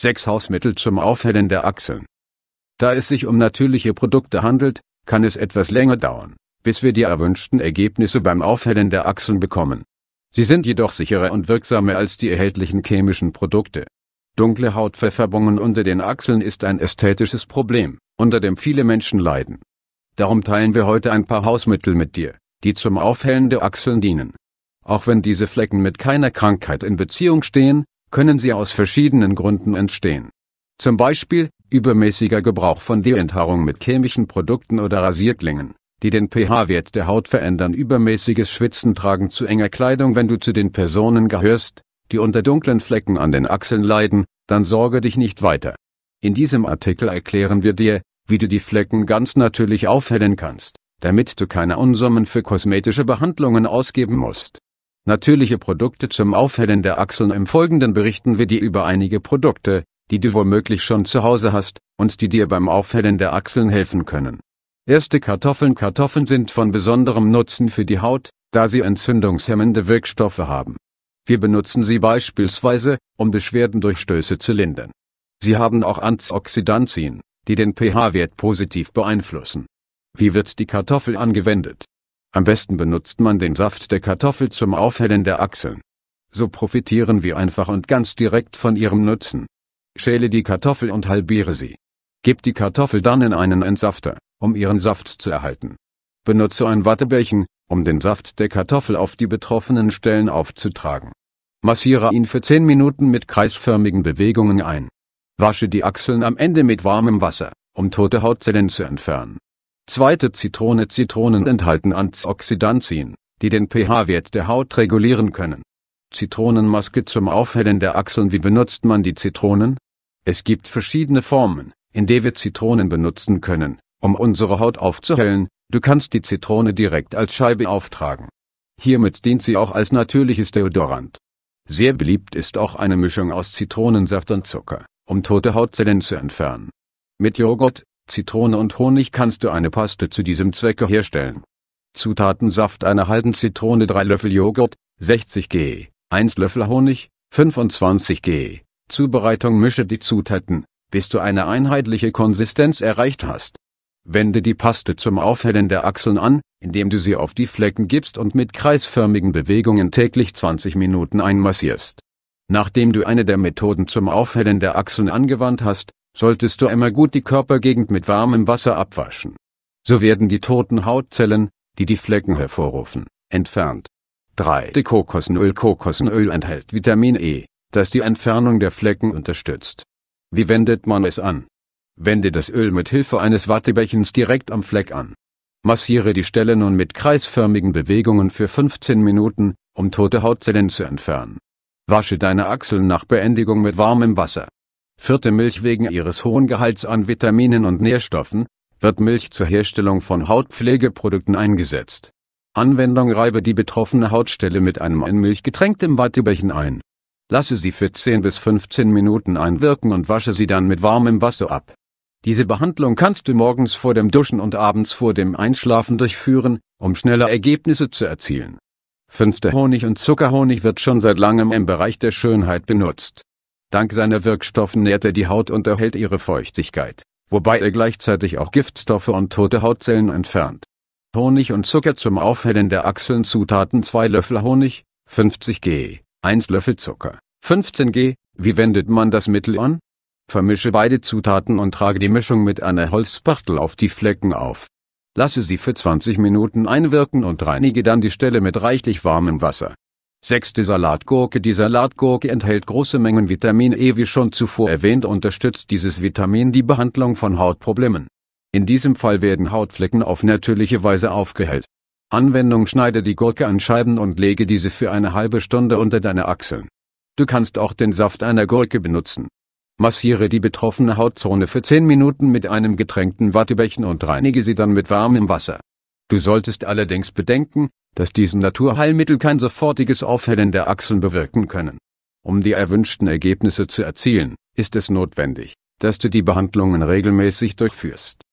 6 Hausmittel zum Aufhellen der Achseln. Da es sich um natürliche Produkte handelt, kann es etwas länger dauern, bis wir die erwünschten Ergebnisse beim Aufhellen der Achseln bekommen. Sie sind jedoch sicherer und wirksamer als die erhältlichen chemischen Produkte. Dunkle Hautverfärbungen unter den Achseln ist ein ästhetisches Problem, unter dem viele Menschen leiden. Darum teilen wir heute ein paar Hausmittel mit dir, die zum Aufhellen der Achseln dienen. Auch wenn diese Flecken mit keiner Krankheit in Beziehung stehen, können sie aus verschiedenen Gründen entstehen. Zum Beispiel übermäßiger Gebrauch von Deenthaarung mit chemischen Produkten oder Rasierklingen, die den pH-Wert der Haut verändern, übermäßiges Schwitzen, Tragen zu enger Kleidung. Wenn du zu den Personen gehörst, die unter dunklen Flecken an den Achseln leiden, dann sorge dich nicht weiter. In diesem Artikel erklären wir dir, wie du die Flecken ganz natürlich aufhellen kannst, damit du keine Unsummen für kosmetische Behandlungen ausgeben musst natürliche Produkte zum Aufhellen der Achseln. Im Folgenden berichten wir dir über einige Produkte, die du womöglich schon zu Hause hast, und die dir beim Aufhellen der Achseln helfen können. Erste Kartoffeln Kartoffeln sind von besonderem Nutzen für die Haut, da sie entzündungshemmende Wirkstoffe haben. Wir benutzen sie beispielsweise, um Beschwerden durch Stöße zu lindern. Sie haben auch Antioxidantien, die den pH-Wert positiv beeinflussen. Wie wird die Kartoffel angewendet? Am besten benutzt man den Saft der Kartoffel zum Aufhellen der Achseln. So profitieren wir einfach und ganz direkt von ihrem Nutzen. Schäle die Kartoffel und halbiere sie. Gib die Kartoffel dann in einen Entsafter, um ihren Saft zu erhalten. Benutze ein Wattebällchen, um den Saft der Kartoffel auf die betroffenen Stellen aufzutragen. Massiere ihn für 10 Minuten mit kreisförmigen Bewegungen ein. Wasche die Achseln am Ende mit warmem Wasser, um tote Hautzellen zu entfernen. Zweite Zitrone Zitronen enthalten Antioxidantien, die den pH-Wert der Haut regulieren können. Zitronenmaske zum Aufhellen der Achseln Wie benutzt man die Zitronen? Es gibt verschiedene Formen, in der wir Zitronen benutzen können, um unsere Haut aufzuhellen. Du kannst die Zitrone direkt als Scheibe auftragen. Hiermit dient sie auch als natürliches Deodorant. Sehr beliebt ist auch eine Mischung aus Zitronensaft und Zucker, um tote Hautzellen zu entfernen. Mit Joghurt, Zitrone und Honig kannst du eine Paste zu diesem Zwecke herstellen. Zutaten Saft einer halben Zitrone 3 Löffel Joghurt, 60 g, 1 Löffel Honig, 25 g. Zubereitung Mische die Zutaten, bis du eine einheitliche Konsistenz erreicht hast. Wende die Paste zum Aufhellen der Achseln an, indem du sie auf die Flecken gibst und mit kreisförmigen Bewegungen täglich 20 Minuten einmassierst. Nachdem du eine der Methoden zum Aufhellen der Achseln angewandt hast, Solltest du immer gut die Körpergegend mit warmem Wasser abwaschen. So werden die toten Hautzellen, die die Flecken hervorrufen, entfernt. 3. Kokosnöl Kokosnöl enthält Vitamin E, das die Entfernung der Flecken unterstützt. Wie wendet man es an? Wende das Öl mit Hilfe eines Wattebächens direkt am Fleck an. Massiere die Stelle nun mit kreisförmigen Bewegungen für 15 Minuten, um tote Hautzellen zu entfernen. Wasche deine Achseln nach Beendigung mit warmem Wasser. Vierte Milch Wegen ihres hohen Gehalts an Vitaminen und Nährstoffen, wird Milch zur Herstellung von Hautpflegeprodukten eingesetzt. Anwendung Reibe die betroffene Hautstelle mit einem in Milch getränktem Wattebällchen ein. Lasse sie für 10 bis 15 Minuten einwirken und wasche sie dann mit warmem Wasser ab. Diese Behandlung kannst du morgens vor dem Duschen und abends vor dem Einschlafen durchführen, um schneller Ergebnisse zu erzielen. Fünfter Honig und Zuckerhonig wird schon seit langem im Bereich der Schönheit benutzt. Dank seiner Wirkstoffe nährt er die Haut und erhält ihre Feuchtigkeit, wobei er gleichzeitig auch Giftstoffe und tote Hautzellen entfernt. Honig und Zucker zum Aufhellen der Achseln Zutaten 2 Löffel Honig, 50 g, 1 Löffel Zucker, 15 g. Wie wendet man das Mittel an? Vermische beide Zutaten und trage die Mischung mit einer Holzspachtel auf die Flecken auf. Lasse sie für 20 Minuten einwirken und reinige dann die Stelle mit reichlich warmem Wasser. 6. Salatgurke Die Salatgurke enthält große Mengen Vitamin E wie schon zuvor erwähnt unterstützt dieses Vitamin die Behandlung von Hautproblemen. In diesem Fall werden Hautflecken auf natürliche Weise aufgehellt. Anwendung Schneide die Gurke an Scheiben und lege diese für eine halbe Stunde unter deine Achseln. Du kannst auch den Saft einer Gurke benutzen. Massiere die betroffene Hautzone für 10 Minuten mit einem getränkten Wattebächen und reinige sie dann mit warmem Wasser. Du solltest allerdings bedenken, dass diesen Naturheilmittel kein sofortiges Aufhellen der Achseln bewirken können. Um die erwünschten Ergebnisse zu erzielen, ist es notwendig, dass du die Behandlungen regelmäßig durchführst